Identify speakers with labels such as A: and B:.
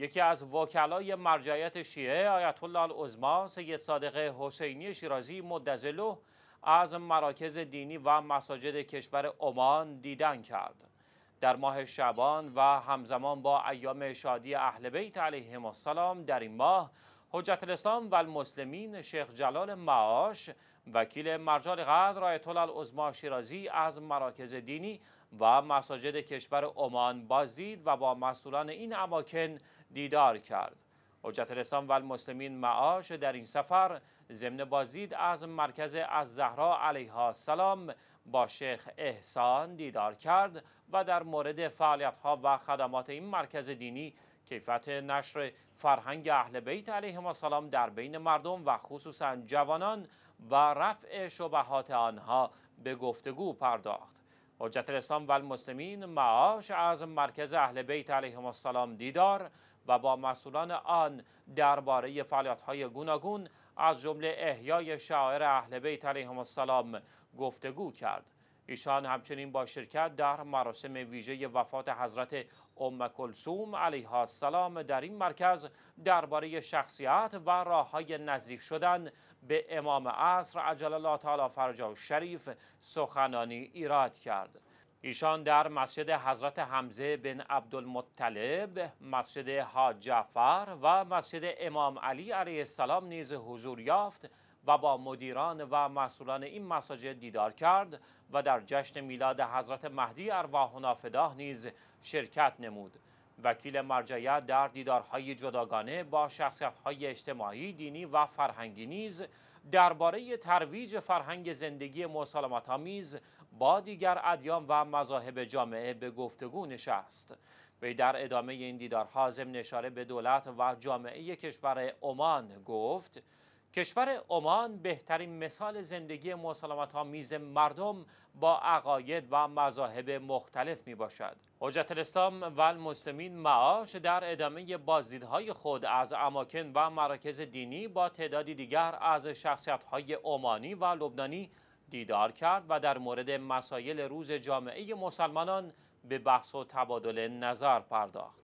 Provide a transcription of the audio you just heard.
A: یکی از وکلای مرجعیت شیعه آیت الله العظما سید صادق حسینی شیرازی مدزلو از مراکز دینی و مساجد کشور عمان دیدن کرد در ماه شبان و همزمان با ایام شادی اهل بیت علیهم السلام در این ماه حجت الاسلام و المسلمین شیخ جلال معاش وکیل مرجع قدر آیت الله شیرازی از مراکز دینی و مساجد کشور عمان بازدید و با مسئولان این اماکن دیدار کرد حجت الاسلام و المسلمین معاش در این سفر ضمن بازدید از مرکز از زهرا علیها السلام با شیخ احسان دیدار کرد و در مورد فعالیت ها و خدمات این مرکز دینی کیفیت نشر فرهنگ اهل بیت علیهم السلام در بین مردم و خصوصا جوانان و رفع شبهات آنها به گفتگو پرداخت حجت الاسلام و المسلمین معاش از مرکز اهل بیت علیهم السلام دیدار و با مسئولان آن درباره فعالیت‌های گوناگون از جمله احیای شاعر اهل بیت علیهم السلام گفتگو کرد. ایشان همچنین با شرکت در مراسم ویژه وفات حضرت ام کلسوم علیها السلام در این مرکز درباره شخصیت و های نزدیک شدن به امام عصر عجل الله تعالی فرجا و شریف سخنانی ایراد کرد. ایشان در مسجد حضرت حمزه بن عبدالمطلب، مسجد حاج جعفر و مسجد امام علی علیه السلام نیز حضور یافت و با مدیران و مسئولان این مساجد دیدار کرد و در جشن میلاد حضرت مهدی ارواحنا فداه نیز شرکت نمود. وکیل مرجعیت در دیدارهای جداگانه با شخصیت‌های اجتماعی، دینی و فرهنگی نیز درباره ترویج فرهنگ زندگی مسالمت‌آمیز با دیگر ادیان و مذاهب جامعه به گفتگو نشست وی در ادامه این دیدارها ضمن نشاره به دولت و جامعه کشور عمان گفت کشور عمان بهترین مثال زندگی مسالمت میز مردم با عقاید و مذاهب مختلف می باشد. حجت الاسلام و المسلمین معاش در ادامه بازدیدهای خود از اماکن و مراکز دینی با تعدادی دیگر از های عمانی و لبنانی دیدار کرد و در مورد مسایل روز جامعه مسلمانان به بحث و تبادل نظر پرداخت